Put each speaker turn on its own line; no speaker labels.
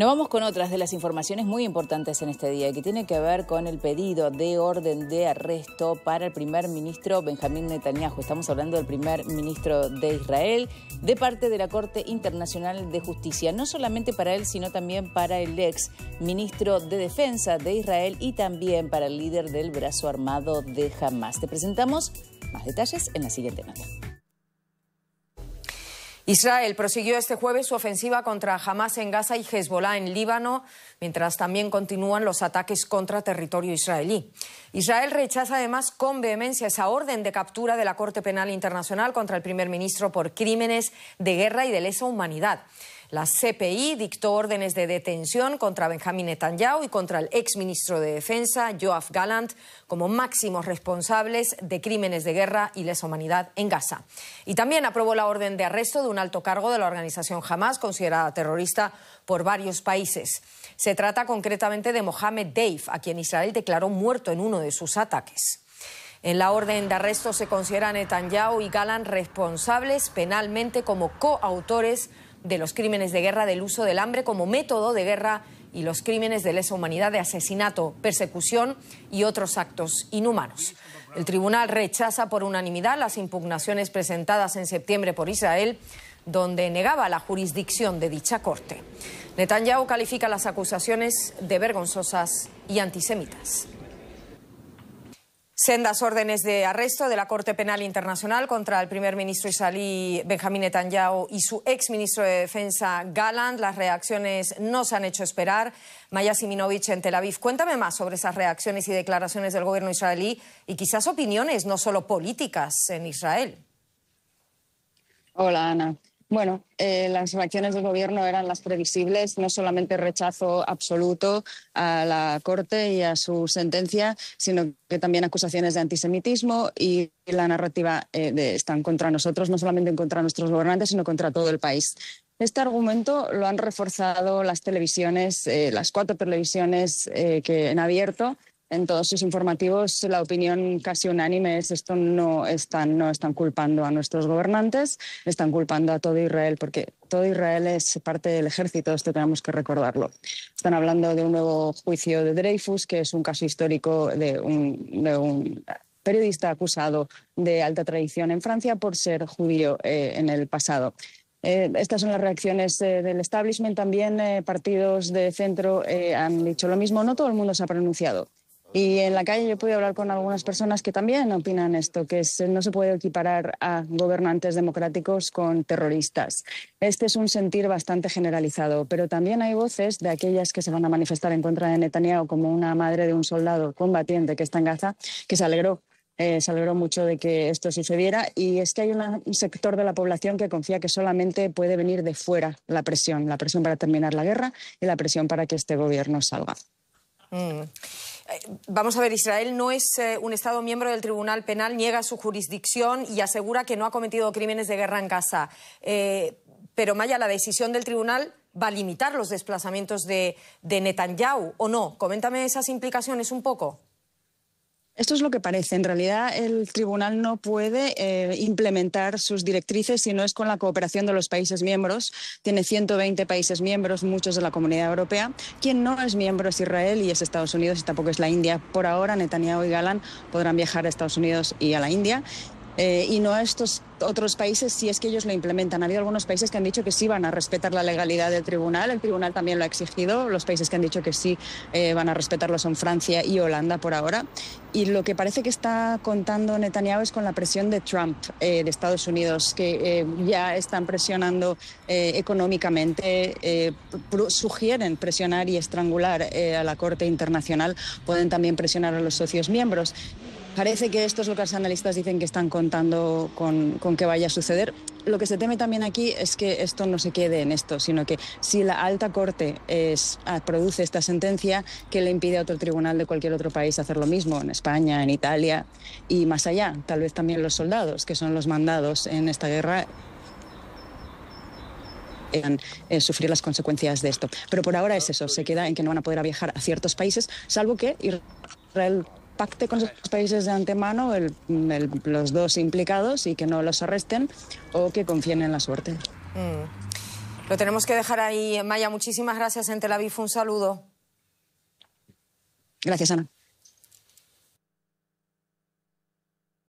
Nos vamos con otras de las informaciones muy importantes en este día, que tiene que ver con el pedido de orden de arresto para el primer ministro Benjamín Netanyahu. Estamos hablando del primer ministro de Israel, de parte de la Corte Internacional de Justicia, no solamente para él, sino también para el ex ministro de Defensa de Israel y también para el líder del brazo armado de Hamas. Te presentamos más detalles en la siguiente nota.
Israel prosiguió este jueves su ofensiva contra Hamas en Gaza y Hezbollah en Líbano, mientras también continúan los ataques contra territorio israelí. Israel rechaza además con vehemencia esa orden de captura de la Corte Penal Internacional contra el primer ministro por crímenes de guerra y de lesa humanidad. La CPI dictó órdenes de detención contra Benjamín Netanyahu y contra el exministro de Defensa, Joaf Gallant, como máximos responsables de crímenes de guerra y lesa humanidad en Gaza. Y también aprobó la orden de arresto de un alto cargo de la organización Hamas, considerada terrorista por varios países. Se trata concretamente de Mohamed Deif, a quien Israel declaró muerto en uno de sus ataques. En la orden de arresto se consideran Netanyahu y Galán responsables penalmente como coautores de los crímenes de guerra, del uso del hambre como método de guerra y los crímenes de lesa humanidad, de asesinato, persecución y otros actos inhumanos. El tribunal rechaza por unanimidad las impugnaciones presentadas en septiembre por Israel, donde negaba la jurisdicción de dicha corte. Netanyahu califica las acusaciones de vergonzosas y antisemitas sendas órdenes de arresto de la Corte Penal Internacional contra el primer ministro israelí Benjamín Netanyahu y su ex ministro de Defensa Galland. Las reacciones no se han hecho esperar. Maya Siminovich en Tel Aviv, cuéntame más sobre esas reacciones y declaraciones del gobierno israelí y quizás opiniones, no solo políticas, en Israel.
Hola, Ana. Bueno, eh, las reacciones del gobierno eran las previsibles, no solamente rechazo absoluto a la Corte y a su sentencia, sino que también acusaciones de antisemitismo y la narrativa eh, están contra nosotros, no solamente contra nuestros gobernantes, sino contra todo el país. Este argumento lo han reforzado las televisiones, eh, las cuatro televisiones que han abierto, en todos sus informativos la opinión casi unánime es esto no están, no están culpando a nuestros gobernantes, están culpando a todo Israel, porque todo Israel es parte del ejército, esto tenemos que recordarlo. Están hablando de un nuevo juicio de Dreyfus, que es un caso histórico de un, periodista acusado de alta traición en Francia por ser judío eh, en el pasado. Eh, estas son las reacciones eh, del establishment. También partidos de centro han dicho lo mismo. No todo el mundo se ha pronunciado. Y en la calle yo pude hablar con algunas personas que también opinan esto, que no se puede equiparar a gobernantes democráticos con terroristas. Este es un sentir bastante generalizado, pero también hay voces de aquellas que se van a manifestar en contra de Netanyahu, como una madre de un soldado combatiente que está en Gaza, que se alegró eh, se alegró mucho de que esto sucediera y es que hay un sector de la población que confía que solamente puede venir de fuera la presión, la presión para terminar la guerra y la presión para que este gobierno salga.
Mm. Eh, vamos a ver, Israel no es eh, un Estado miembro del Tribunal Penal, niega su jurisdicción y asegura que no ha cometido crímenes de guerra en Gaza. Eh, pero Maya, la decisión del Tribunal va a limitar los desplazamientos de Netanyahu, ¿o no? Coméntame esas implicaciones un poco.
Esto es lo que parece. En realidad, el tribunal no puede eh, implementar sus directrices si no es con la cooperación de los países miembros. Tiene 120 países miembros, muchos de la Comunidad Europea. Quien no es miembro es Israel y es Estados Unidos y tampoco es la India. Por ahora, Netanyahu y Galán podrán viajar a Estados Unidos y a la India. Eh, y no a estos otros países si es que ellos lo implementan. Ha habido algunos países que han dicho que sí van a respetar la legalidad del tribunal, el tribunal también lo ha exigido, los países que han dicho que sí eh, van a respetarlo son Francia y Holanda por ahora. Y lo que parece que está contando Netanyahu es con la presión de Trump eh, de Estados Unidos, que ya están presionando económicamente, sugieren presionar y estrangular a la Corte Internacional, pueden también presionar a los socios miembros. Parece que estos es analistas dicen que están contando con, que vaya a suceder. Lo que se teme también aquí es que esto no se quede en esto, sino que si la alta corte ah, produce esta sentencia, que le impide a otro tribunal de cualquier otro país hacer lo mismo, en España, en Italia y más allá, tal vez también los soldados, que son los mandados en esta guerra, en, eh, sufrir las consecuencias de esto. Pero por ahora es eso, se queda en que no van a poder viajar a ciertos países, salvo que Israel pacte con sus países de antemano los dos implicados y que no los arresten o que confíen en la suerte.
Mm. Lo tenemos que dejar ahí, Maya. Muchísimas gracias en Tel Aviv. Un saludo.
Gracias, Ana.